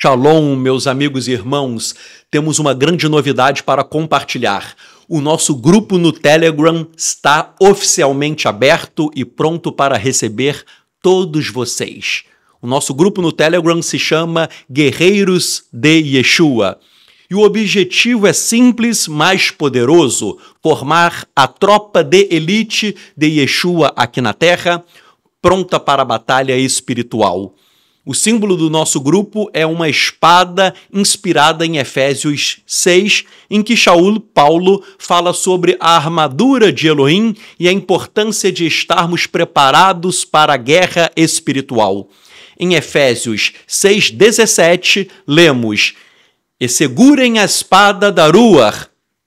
Shalom, meus amigos e irmãos. Temos uma grande novidade para compartilhar. O nosso grupo no Telegram está oficialmente aberto e pronto para receber todos vocês. O nosso grupo no Telegram se chama Guerreiros de Yeshua. E o objetivo é simples, mas poderoso: formar a tropa de elite de Yeshua aqui na Terra, pronta para a batalha espiritual. O símbolo do nosso grupo é uma espada inspirada em Efésios 6, em que Shaul Paulo fala sobre a armadura de Elohim e a importância de estarmos preparados para a guerra espiritual. Em Efésios 6:17, lemos: "E segurem a espada da rua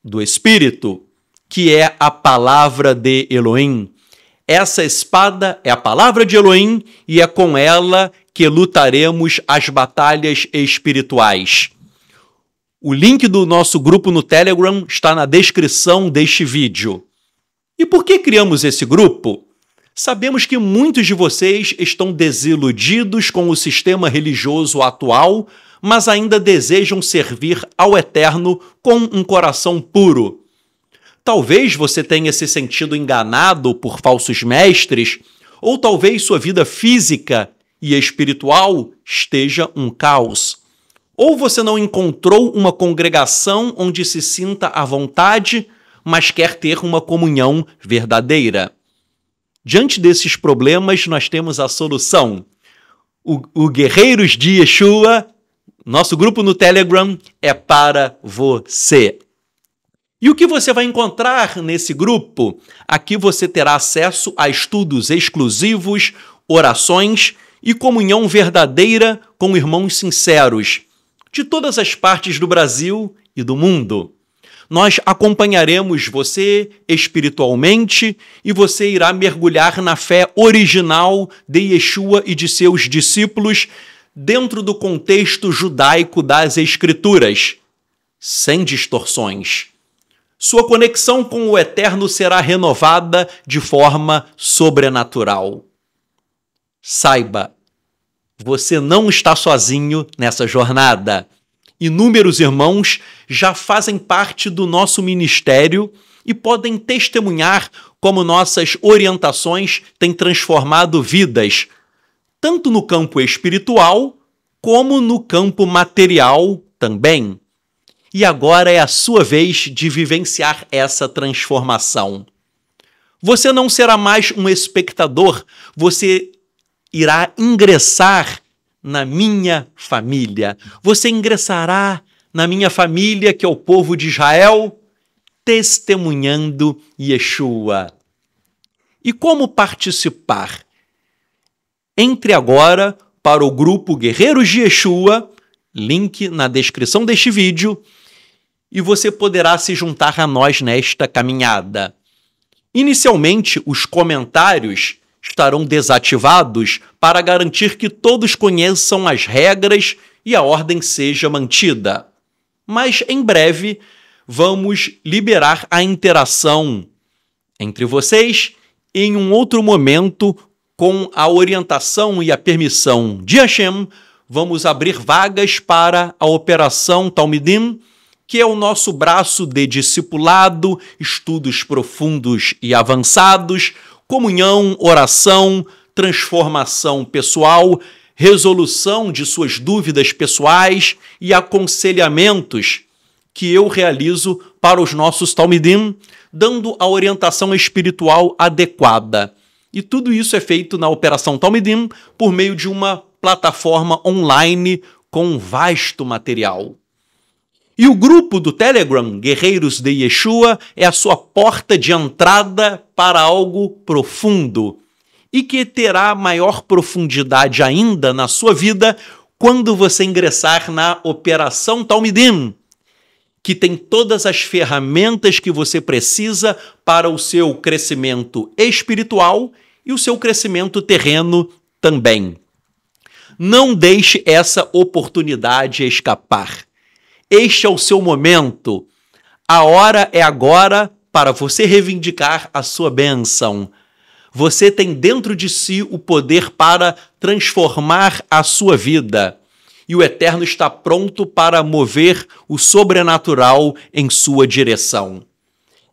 do espírito, que é a palavra de Elohim." Essa espada é a palavra de Elohim e é com ela que lutaremos as batalhas espirituais. O link do nosso grupo no Telegram está na descrição deste vídeo. E por que criamos esse grupo? Sabemos que muitos de vocês estão desiludidos com o sistema religioso atual, mas ainda desejam servir ao Eterno com um coração puro. Talvez você tenha se sentido enganado por falsos mestres, ou talvez sua vida física e espiritual esteja um caos. Ou você não encontrou uma congregação onde se sinta à vontade, mas quer ter uma comunhão verdadeira. Diante desses problemas, nós temos a solução. O, o Guerreiros de Yeshua, nosso grupo no Telegram, é para você. E o que você vai encontrar nesse grupo? Aqui você terá acesso a estudos exclusivos, orações e comunhão verdadeira com irmãos sinceros de todas as partes do Brasil e do mundo. Nós acompanharemos você espiritualmente e você irá mergulhar na fé original de Yeshua e de seus discípulos dentro do contexto judaico das Escrituras, sem distorções. Sua conexão com o Eterno será renovada de forma sobrenatural. Saiba, você não está sozinho nessa jornada. Inúmeros irmãos já fazem parte do nosso ministério e podem testemunhar como nossas orientações têm transformado vidas, tanto no campo espiritual como no campo material também. E agora é a sua vez de vivenciar essa transformação. Você não será mais um espectador, você irá ingressar na minha família. Você ingressará na minha família, que é o povo de Israel, testemunhando Yeshua. E como participar? Entre agora para o grupo Guerreiros de Yeshua, link na descrição deste vídeo, e você poderá se juntar a nós nesta caminhada. Inicialmente, os comentários estarão desativados para garantir que todos conheçam as regras e a ordem seja mantida. Mas em breve vamos liberar a interação entre vocês em um outro momento com a orientação e a permissão de Hashem, vamos abrir vagas para a operação Talmidim, que é o nosso braço de discipulado, estudos profundos e avançados, comunhão, oração, transformação pessoal, resolução de suas dúvidas pessoais e aconselhamentos que eu realizo para os nossos Talmidim, dando a orientação espiritual adequada. E tudo isso é feito na Operação Talmidim por meio de uma plataforma online com vasto material. E o grupo do Telegram, Guerreiros de Yeshua, é a sua porta de entrada para algo profundo e que terá maior profundidade ainda na sua vida quando você ingressar na Operação Talmidim, que tem todas as ferramentas que você precisa para o seu crescimento espiritual e o seu crescimento terreno também. Não deixe essa oportunidade escapar. Este é o seu momento. A hora é agora para você reivindicar a sua bênção. Você tem dentro de si o poder para transformar a sua vida. E o Eterno está pronto para mover o sobrenatural em sua direção.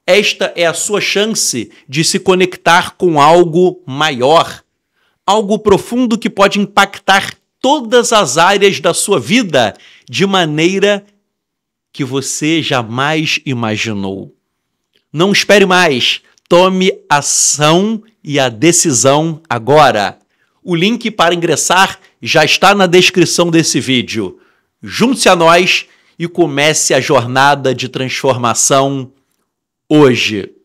Esta é a sua chance de se conectar com algo maior, algo profundo que pode impactar todas as áreas da sua vida de maneira que você jamais imaginou. Não espere mais. Tome ação e a decisão agora. O link para ingressar já está na descrição desse vídeo. Junte-se a nós e comece a jornada de transformação hoje.